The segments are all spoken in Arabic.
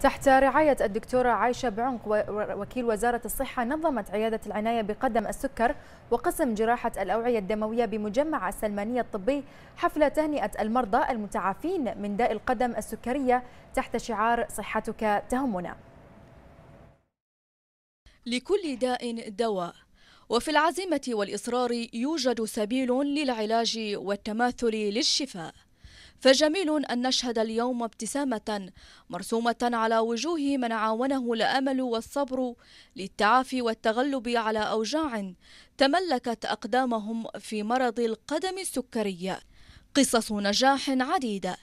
تحت رعاية الدكتورة عايشة بعنق وكيل وزارة الصحة نظمت عيادة العناية بقدم السكر وقسم جراحة الأوعية الدموية بمجمع السلمانية الطبي حفلة تهنئة المرضى المتعافين من داء القدم السكرية تحت شعار صحتك تهمنا لكل داء دواء وفي العزيمة والإصرار يوجد سبيل للعلاج والتماثل للشفاء فجميل أن نشهد اليوم ابتسامة مرسومة على وجوه من عاونه الأمل والصبر للتعافي والتغلب على أوجاع تملكت أقدامهم في مرض القدم السكري قصص نجاح عديدة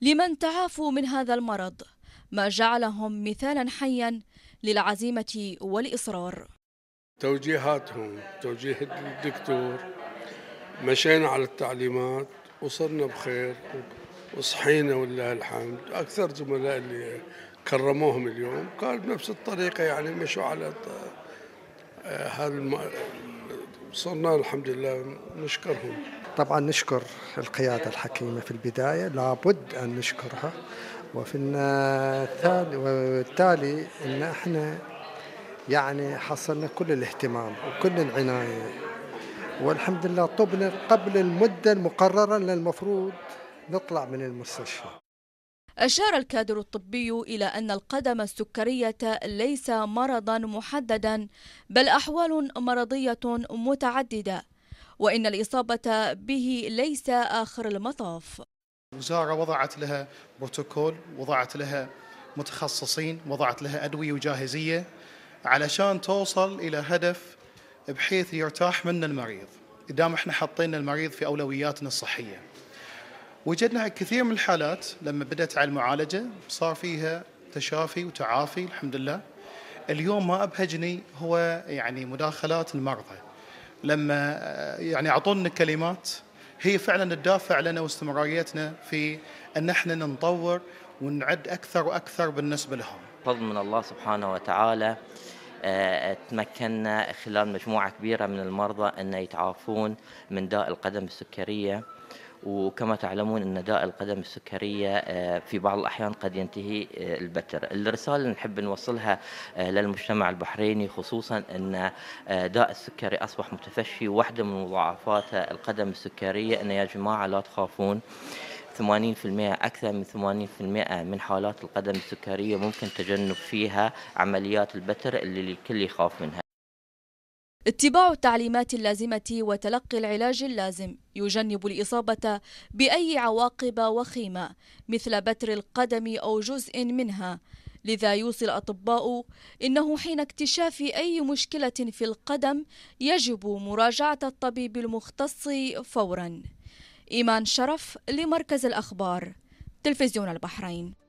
لمن تعافوا من هذا المرض ما جعلهم مثالا حيا للعزيمة والإصرار توجيهاتهم توجيه الدكتور مشينا على التعليمات وصرنا بخير وصحينا ولله الحمد أكثر زملاء اللي كرموهم اليوم قال بنفس الطريقة يعني مشوا على هالم... آه، صرنا الحمد لله نشكرهم طبعا نشكر القيادة الحكيمة في البداية لابد أن نشكرها وفي التالي والتالي أن احنا يعني حصلنا كل الاهتمام وكل العناية والحمد لله طبنا قبل المدة المقررة للمفروض نطلع من المستشفى أشار الكادر الطبي إلى أن القدم السكرية ليس مرضا محددا بل أحوال مرضية متعددة وإن الإصابة به ليس آخر المطاف الوزارة وضعت لها بروتوكول وضعت لها متخصصين وضعت لها أدوية وجاهزية علشان توصل إلى هدف بحيث يرتاح منه المريض دام احنا حطينا المريض في أولوياتنا الصحية وجدنا كثير من الحالات لما بدأت على المعالجة صار فيها تشافي وتعافي الحمد لله اليوم ما أبهجني هو يعني مداخلات المرضى لما يعني أعطونا كلمات هي فعلا الدافع لنا واستمراريتنا في أن احنا نطور ونعد أكثر وأكثر بالنسبة لهم فضل من الله سبحانه وتعالى آه، تمكنا خلال مجموعة كبيرة من المرضى أن يتعافون من داء القدم السكرية وكما تعلمون أن داء القدم السكرية آه، في بعض الأحيان قد ينتهي آه، البتر الرسالة اللي نحب نوصلها آه، للمجتمع البحريني خصوصا أن داء السكري أصبح متفشي واحدة من مضاعفات القدم السكرية أن يا جماعة لا تخافون 80% أكثر من 80% من حالات القدم السكرية ممكن تجنب فيها عمليات البتر اللي الكل يخاف منها اتباع التعليمات اللازمة وتلقي العلاج اللازم يجنب الإصابة بأي عواقب وخيمة مثل بتر القدم أو جزء منها لذا يوصي الأطباء إنه حين اكتشاف أي مشكلة في القدم يجب مراجعة الطبيب المختص فورا إيمان شرف لمركز الأخبار تلفزيون البحرين